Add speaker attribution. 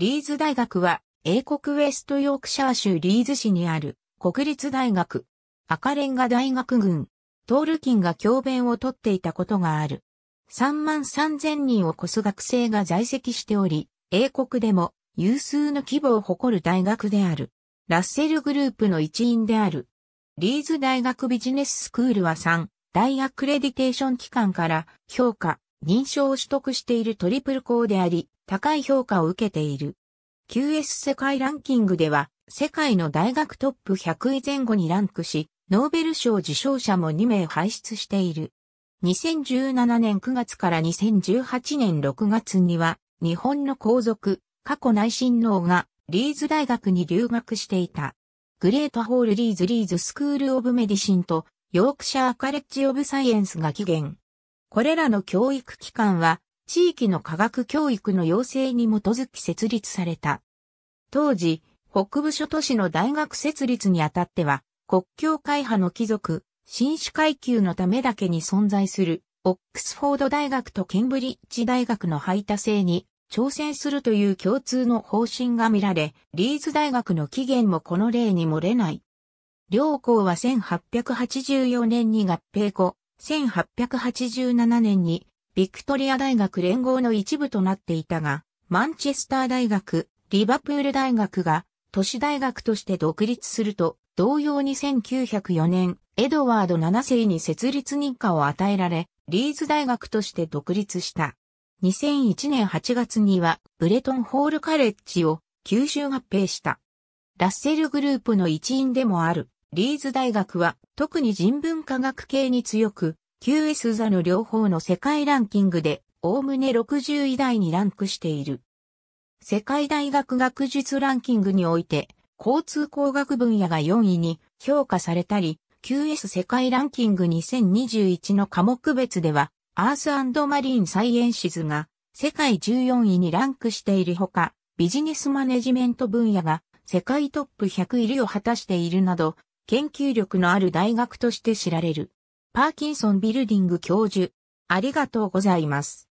Speaker 1: リーズ大学は、英国ウェストヨークシャー州リーズ市にある国立大学、赤レンガ大学群、トールキンが教鞭をとっていたことがある。3万3000人を超す学生が在籍しており、英国でも有数の規模を誇る大学である。ラッセルグループの一員である。リーズ大学ビジネススクールは3、大アクレディテーション機関から評価、認証を取得しているトリプル校であり、高い評価を受けている。QS 世界ランキングでは、世界の大学トップ100位前後にランクし、ノーベル賞受賞者も2名輩出している。2017年9月から2018年6月には、日本の皇族、過去内親王が、リーズ大学に留学していた。グレートホールリーズリーズスクールオブメディシンと、ヨークシャーカレッジオブサイエンスが起源。これらの教育機関は、地域の科学教育の要請に基づき設立された。当時、北部諸都市の大学設立にあたっては、国教会派の貴族、新種階級のためだけに存在する、オックスフォード大学とケンブリッジ大学の排他性に挑戦するという共通の方針が見られ、リーズ大学の起源もこの例に漏れない。両校は1884年に合併後、1887年にビクトリア大学連合の一部となっていたが、マンチェスター大学、リバプール大学が都市大学として独立すると、同様に1904年、エドワード7世に設立認可を与えられ、リーズ大学として独立した。2001年8月には、ブレトンホールカレッジを九州合併した。ラッセルグループの一員でもある。リーズ大学は特に人文科学系に強く、QS 座の両方の世界ランキングで、おおむね60位台にランクしている。世界大学学術ランキングにおいて、交通工学分野が4位に評価されたり、QS 世界ランキング2021の科目別では、アースマリンサイエンシズが世界14位にランクしているほか、ビジネスマネジメント分野が世界トップ100入りを果たしているなど、研究力のある大学として知られる。パーキンソンビルディング教授、ありがとうございます。